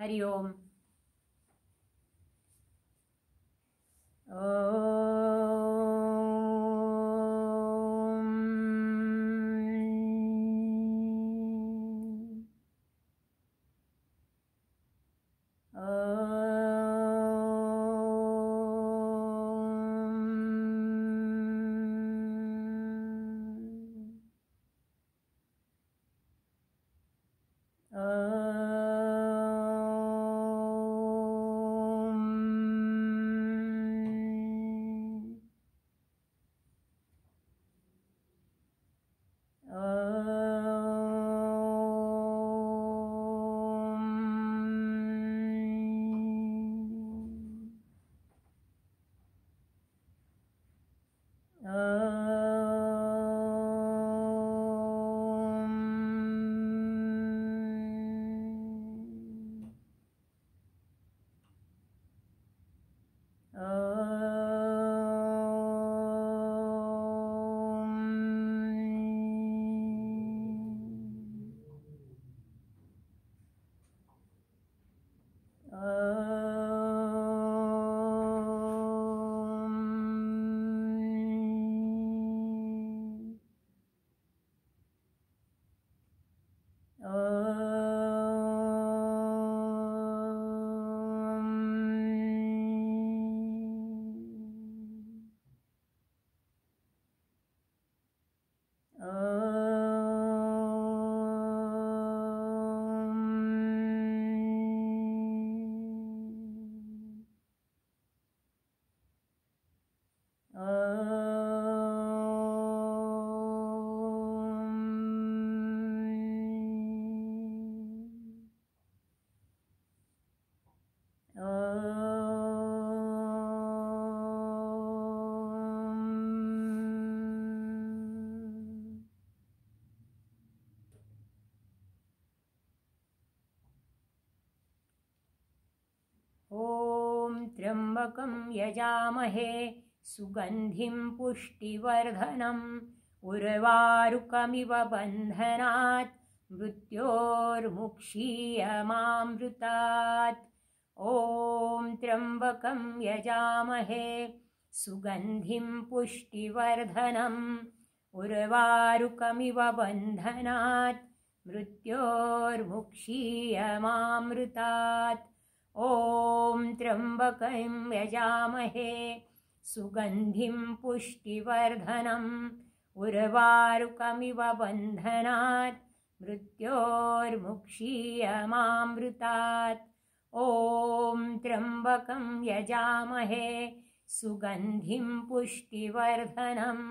हरि ओम् त्र्यम्बकं यजामहे सुगन्धिं पुष्टिवर्धनम् उर्वारुकमिव बन्धनात् मृत्योर्मुक्षीयमामृतात् ॐ त्र्यम्बकं यजामहे सुगन्धिं पुष्टिवर्धनम् उर्वारुकमिव बन्धनात् मृत्योर्मुक्षीयमामृतात् ॐ त्र्यम्बकं यजामहे सुगन्धिं पुष्टिवर्धनम् उर्वारुकमिव बन्धनात् मृत्योर्मुक्षीयमामृतात् ॐ त्र्यम्बकं यजामहे सुगन्धिं पुष्टिवर्धनम्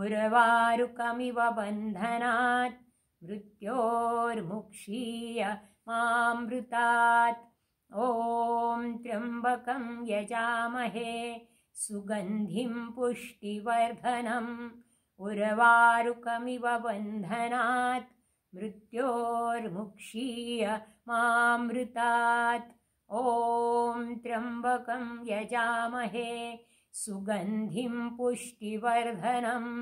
उर्वारुकमिव बन्धनात् मृत्योर्मुक्षीय मामृतात् ॐ त्र्यम्बकं यजामहे सुगन्धिं पुष्टिवर्धनम् उरवारुकमिव बन्धनात् मृत्योर्मुक्षीय मामृतात् ॐ त्र्यम्बकं यजामहे सुगन्धिं पुष्टिवर्धनम्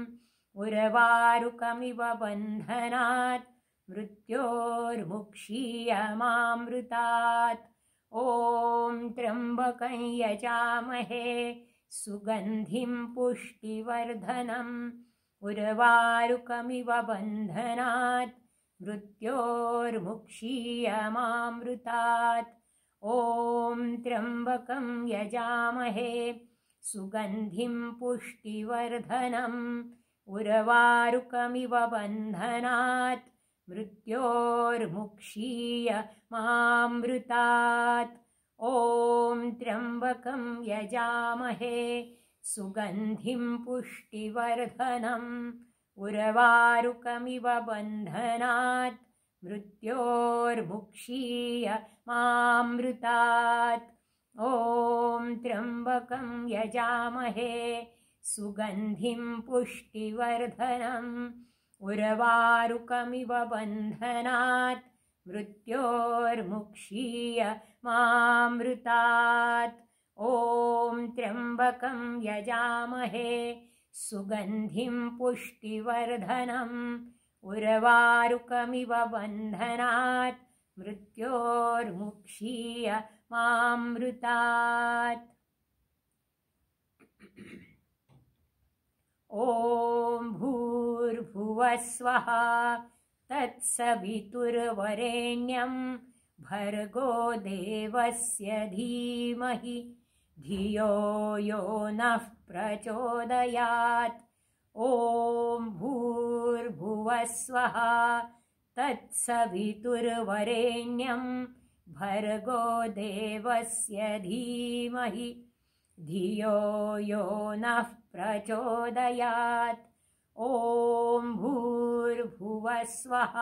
उरवारुकमिव बन्धनात् मृत्योर्मुक्षीय मामृतात् ॐ त्र्यम्बकं यजामहे सुगन्धिं पुष्टिवर्धनम् उर्वारुकमिव बन्धनात् मृत्योर्मुक्षीयमामृतात् ॐ त्र्यम्बकं यजामहे सुगन्धिं पुष्टिवर्धनम् उर्वारुकमिव बन्धनात् मृत्योर्मुक्षीय मामृतात् ॐ त्र्यम्बकं यजामहे सुगन्धिं पुष्टिवर्धनम् उरवारुकमिव बन्धनात् मृत्योर्मुक्षीय मामृतात् ॐ त्र्यम्बकं यजामहे सुगन्धिं पुष्टिवर्धनम् उरवारुकमिव बन्धनात् मृत्योर्मुक्षीय मामृतात् ॐ त्र्यम्बकं यजामहे सुगन्धिं पुष्टिवर्धनम् उरवारुकमिव बन्धनात् मृत्योर्मुक्षीय मामृतात् ॐ ूर्भुवस्वः तत्सवितुर्वरेण्यं भर्गो देवस्य धीमहि धियो यो नः प्रचोदयात् ॐ भूर्भुवः तत्सवितुर्वरेण्यं तत्सवितुर्वरेण्यं देवस्य धीमहि धियो नः प्रचोदयात् ॐ भूर्भुवस्वः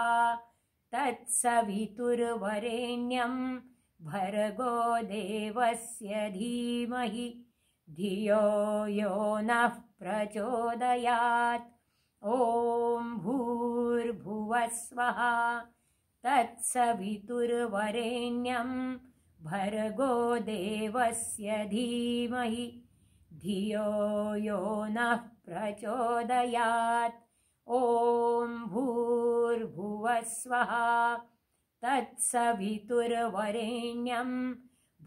तत्सवितुर्वरेण्यं भर्गो देवस्य धीमहि धियो यो नः प्रचोदयात् ॐ भूर्भुवस्वः तत्सवितुर्वरेण्यं देवस्य धीमहि धियो यो नः प्रचोदयात् ॐ भूर्भुवस्वः तत्सवितुर्वरेण्यं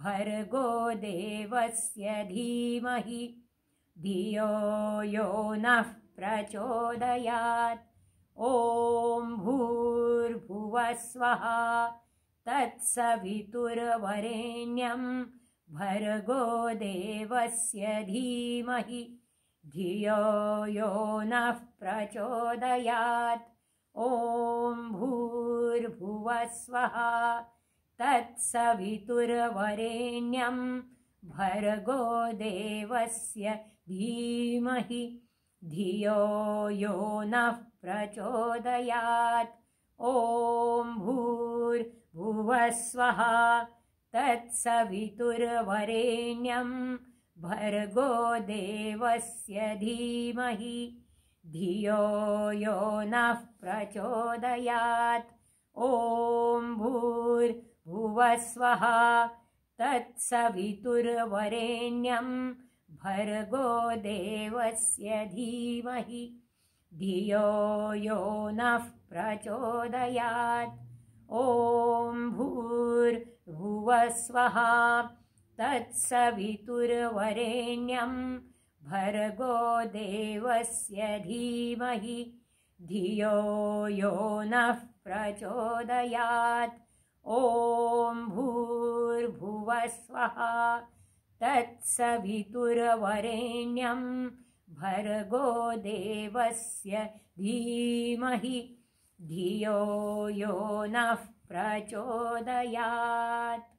भर्गोदेवस्य धीमहि धियो यो नः प्रचोदयात् ॐ भूर्भुवस्वः तत् भर्गो देवस्य धीमहि धियो यो नः प्रचोदयात् ॐ भूर्भुवस्वः तत् भर्गो देवस्य धीमहि धियो यो नः प्रचोदयात् ॐ भूर्भुवस्वः तत्सवितुर्वरेण्यं देवस्य धीमहि धियो यो नः प्रचोदयात् ॐ भूर्भुवः स्ः तत्सवितुर्वरेण्यं देवस्य धीमहि धियो यो नः प्रचोदयात् ॐ भूर्भुवस्वः तत्सवितुर्वरेण्यं भर्गो देवस्य धीमहि धियो नः प्रचोदयात् ॐ भूर्भुवस्वः तत्सवितुर्वरेण्यं देवस्य धीमहि धियो यो नः प्रचोदयात्